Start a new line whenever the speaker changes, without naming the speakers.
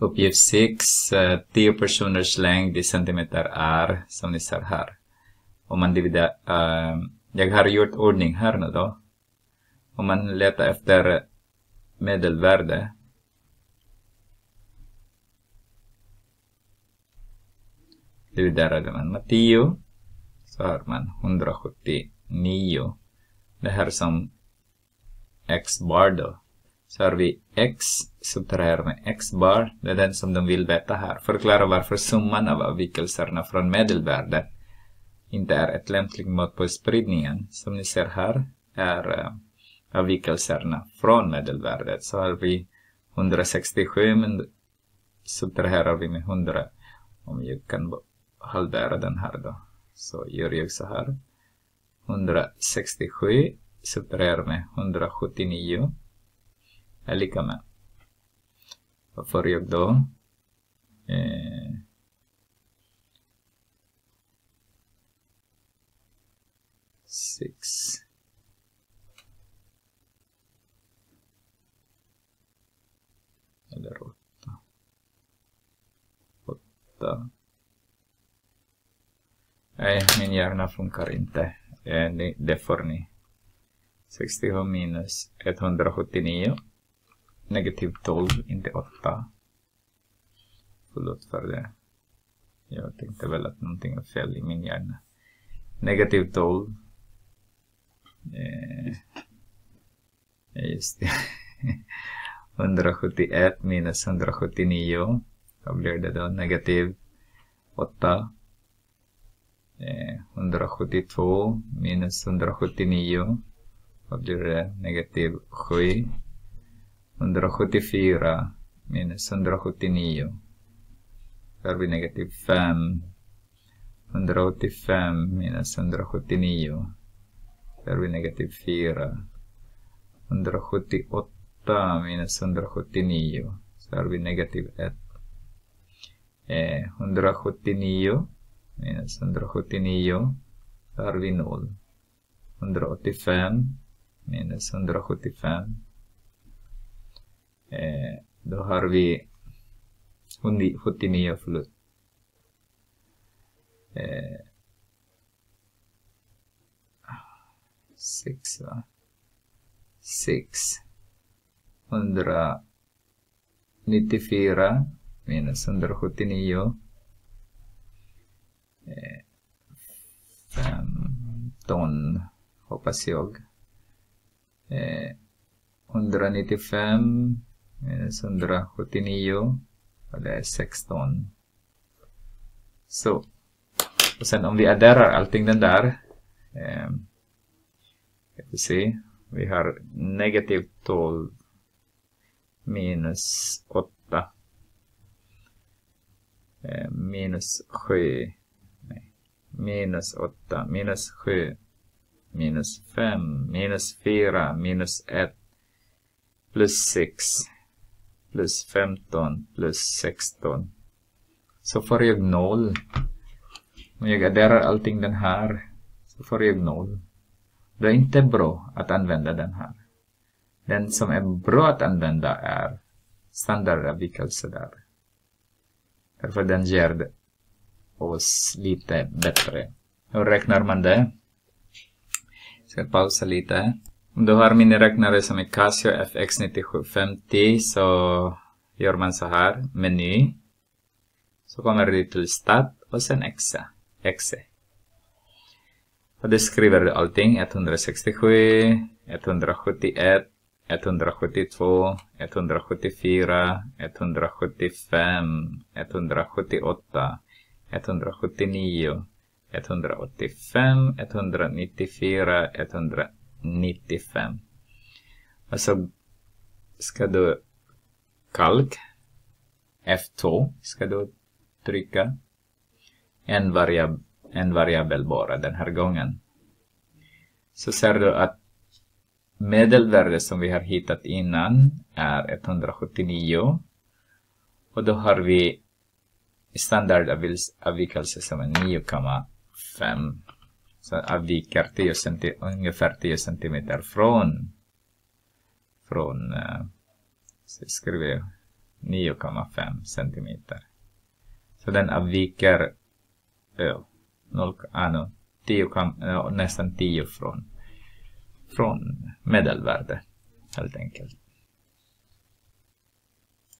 Uppgift 6. 10 eh, personers längd i centimeter är som ni ser här. Om man dividerar, uh, jag har gjort ordning här nu då. Om man letar efter medelvärde. Dividerade man med 10 så har man 179. Det här som x-bar då så har vi x subtraherar med x bar. Det är den som de vill veta här. Förklara varför summan av avvikelserna från medelvärdet inte är ett lämpligt mått på spridningen. Som ni ser här är eh, avvikelserna från medelvärdet. Så har vi 167 men subtraherar vi med 100. Om jag kan halvera den här då. Så gör jag så här. 167 subtraherar med 179 Lika med. Vad får jag då? Eh, six. Eller åtta. Åtta. Nej, min hjärna funkar inte. Eh, det får ni. 67 minus 179 negativ 12, inte 8. Förlåt för det. Jag tänkte väl att någonting är fel i min hjärna. Negativ 12. Eh, just det. 171 minus 179. Vad blir det då? Negativ 8. Eh, 172 minus 179. Vad blir det? Negativ 7. 174 minus 179. Där blir negativ 5. 185 minus 179. Där blir negativ 4. 178 minus 179. Så där blir negativ 1. 179 minus 179. Där har vi 0. 185 minus 175 då har vi 79 förlust. Eh, sex, va? Sex. 194 minus 179. 15 eh, hoppas jag. Eh, 195 minus eh, 179 och det är 16. Så. Och sen om vi adderar allting den där. Eh, vi se. Vi har negativ 12 minus 8 eh, minus 7 nej, minus 8 minus 7 minus 5 minus 4 minus 1 plus 6 plus 15 plus 16. Så får jag noll. Om jag adderar allting den här så får jag noll. Det är inte bra att använda den här. Den som är bra att använda är standardavvikelse där. Därför den ger oss lite bättre. Hur räknar man det? Jag ska pausa lite. Om du har miniräknare som är Casio FX9750 så gör man så här, meny. Så kommer du till stat och sen exa, exe. Och det skriver du allting, 167, 171, 172, 174, 175, 178, 179, 185, 194, 100 95. Och så ska du kalk F2 ska du trycka. En, variab en variabel bara den här gången. Så ser du att medelvärdet som vi har hittat innan är 179 och då har vi standardavvikelse som är 9,5 så avviker 10 ungefär 10 cm från, från eh, så skriver jag 9,5 cm. Så den avviker ja, 0, ah, no, 10, nästan 10 från, från medelvärde helt enkelt.